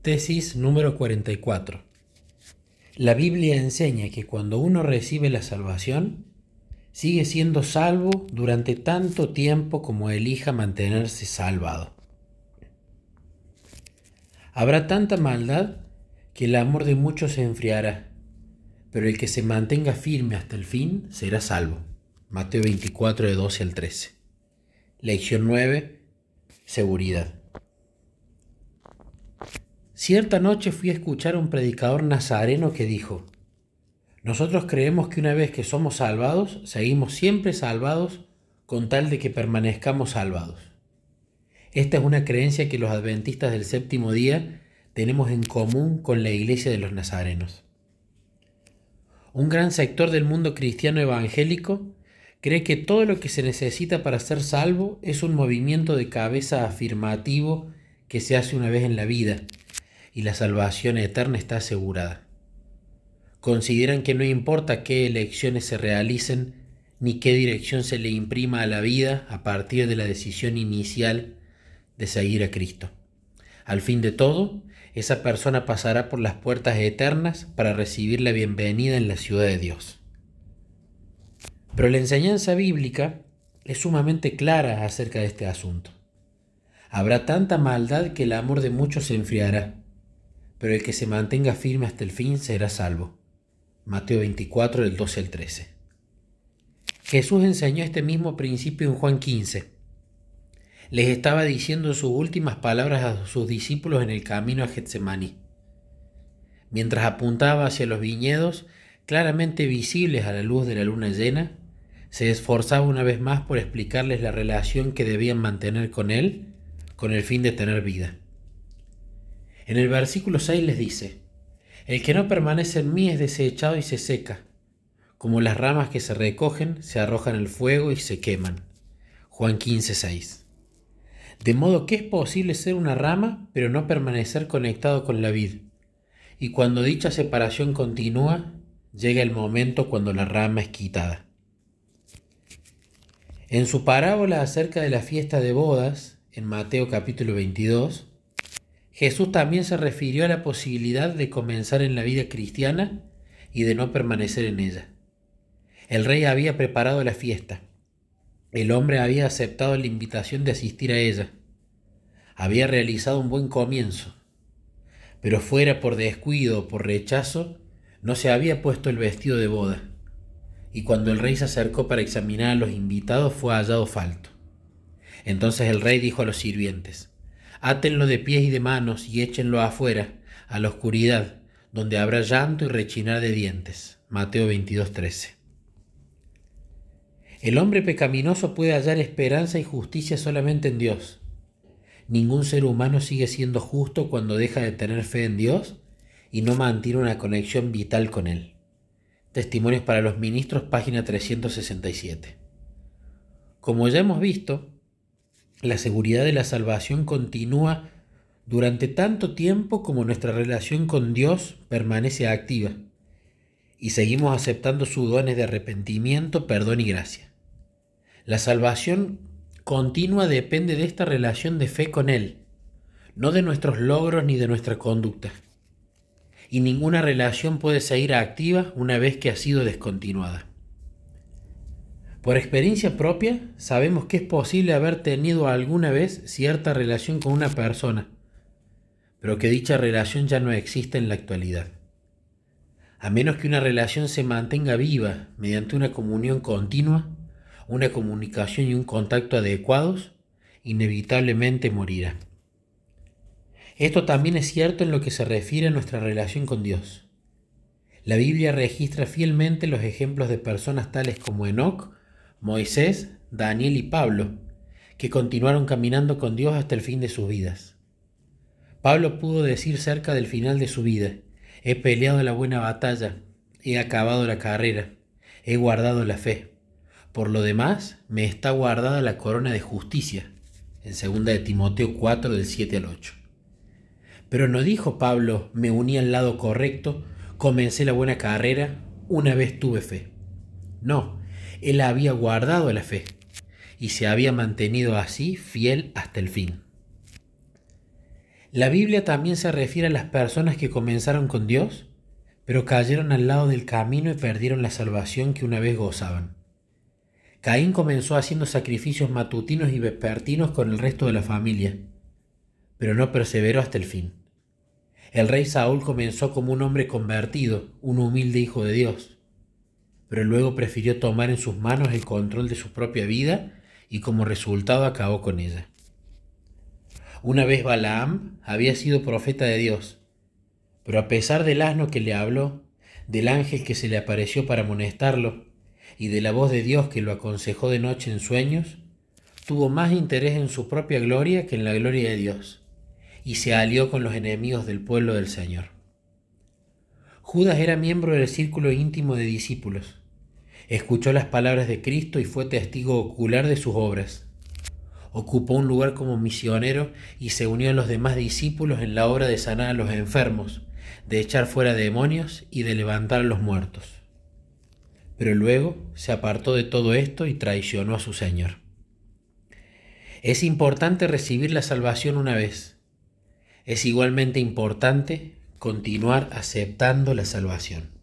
Tesis número 44. La Biblia enseña que cuando uno recibe la salvación, sigue siendo salvo durante tanto tiempo como elija mantenerse salvado. Habrá tanta maldad que el amor de muchos se enfriará, pero el que se mantenga firme hasta el fin será salvo. Mateo 24 de 12 al 13. Lección 9. Seguridad. Cierta noche fui a escuchar a un predicador nazareno que dijo, nosotros creemos que una vez que somos salvados, seguimos siempre salvados con tal de que permanezcamos salvados. Esta es una creencia que los adventistas del séptimo día tenemos en común con la iglesia de los nazarenos. Un gran sector del mundo cristiano evangélico cree que todo lo que se necesita para ser salvo es un movimiento de cabeza afirmativo que se hace una vez en la vida y la salvación eterna está asegurada. Consideran que no importa qué elecciones se realicen ni qué dirección se le imprima a la vida a partir de la decisión inicial de seguir a Cristo. Al fin de todo, esa persona pasará por las puertas eternas para recibir la bienvenida en la ciudad de Dios. Pero la enseñanza bíblica es sumamente clara acerca de este asunto. Habrá tanta maldad que el amor de muchos se enfriará pero el que se mantenga firme hasta el fin será salvo. Mateo 24 del 12 al 13. Jesús enseñó este mismo principio en Juan 15. Les estaba diciendo sus últimas palabras a sus discípulos en el camino a Getsemaní. Mientras apuntaba hacia los viñedos, claramente visibles a la luz de la luna llena, se esforzaba una vez más por explicarles la relación que debían mantener con Él con el fin de tener vida. En el versículo 6 les dice, el que no permanece en mí es desechado y se seca, como las ramas que se recogen, se arrojan al fuego y se queman. Juan 15, 6. De modo que es posible ser una rama, pero no permanecer conectado con la vid. Y cuando dicha separación continúa, llega el momento cuando la rama es quitada. En su parábola acerca de la fiesta de bodas, en Mateo capítulo 22, Jesús también se refirió a la posibilidad de comenzar en la vida cristiana y de no permanecer en ella. El rey había preparado la fiesta. El hombre había aceptado la invitación de asistir a ella. Había realizado un buen comienzo. Pero fuera por descuido o por rechazo, no se había puesto el vestido de boda. Y cuando el rey se acercó para examinar a los invitados fue hallado falto. Entonces el rey dijo a los sirvientes, átenlo de pies y de manos y échenlo afuera, a la oscuridad, donde habrá llanto y rechinar de dientes. Mateo 22:13. El hombre pecaminoso puede hallar esperanza y justicia solamente en Dios. Ningún ser humano sigue siendo justo cuando deja de tener fe en Dios y no mantiene una conexión vital con Él. Testimonios para los Ministros, página 367. Como ya hemos visto, la seguridad de la salvación continúa durante tanto tiempo como nuestra relación con Dios permanece activa y seguimos aceptando sus dones de arrepentimiento, perdón y gracia. La salvación continua depende de esta relación de fe con Él, no de nuestros logros ni de nuestra conducta. Y ninguna relación puede seguir activa una vez que ha sido descontinuada. Por experiencia propia, sabemos que es posible haber tenido alguna vez cierta relación con una persona, pero que dicha relación ya no existe en la actualidad. A menos que una relación se mantenga viva mediante una comunión continua, una comunicación y un contacto adecuados, inevitablemente morirá. Esto también es cierto en lo que se refiere a nuestra relación con Dios. La Biblia registra fielmente los ejemplos de personas tales como Enoch, Moisés, Daniel y Pablo, que continuaron caminando con Dios hasta el fin de sus vidas. Pablo pudo decir cerca del final de su vida, he peleado la buena batalla, he acabado la carrera, he guardado la fe. Por lo demás, me está guardada la corona de justicia, en 2 de Timoteo 4 del 7 al 8. Pero no dijo Pablo, me uní al lado correcto, comencé la buena carrera, una vez tuve fe. No, él había guardado la fe y se había mantenido así fiel hasta el fin. La Biblia también se refiere a las personas que comenzaron con Dios, pero cayeron al lado del camino y perdieron la salvación que una vez gozaban. Caín comenzó haciendo sacrificios matutinos y vespertinos con el resto de la familia, pero no perseveró hasta el fin. El rey Saúl comenzó como un hombre convertido, un humilde hijo de Dios, pero luego prefirió tomar en sus manos el control de su propia vida y como resultado acabó con ella. Una vez Balaam había sido profeta de Dios, pero a pesar del asno que le habló, del ángel que se le apareció para amonestarlo y de la voz de Dios que lo aconsejó de noche en sueños, tuvo más interés en su propia gloria que en la gloria de Dios, y se alió con los enemigos del pueblo del Señor. Judas era miembro del círculo íntimo de discípulos. Escuchó las palabras de Cristo y fue testigo ocular de sus obras. Ocupó un lugar como misionero y se unió a los demás discípulos en la obra de sanar a los enfermos, de echar fuera demonios y de levantar a los muertos. Pero luego se apartó de todo esto y traicionó a su Señor. Es importante recibir la salvación una vez. Es igualmente importante continuar aceptando la salvación.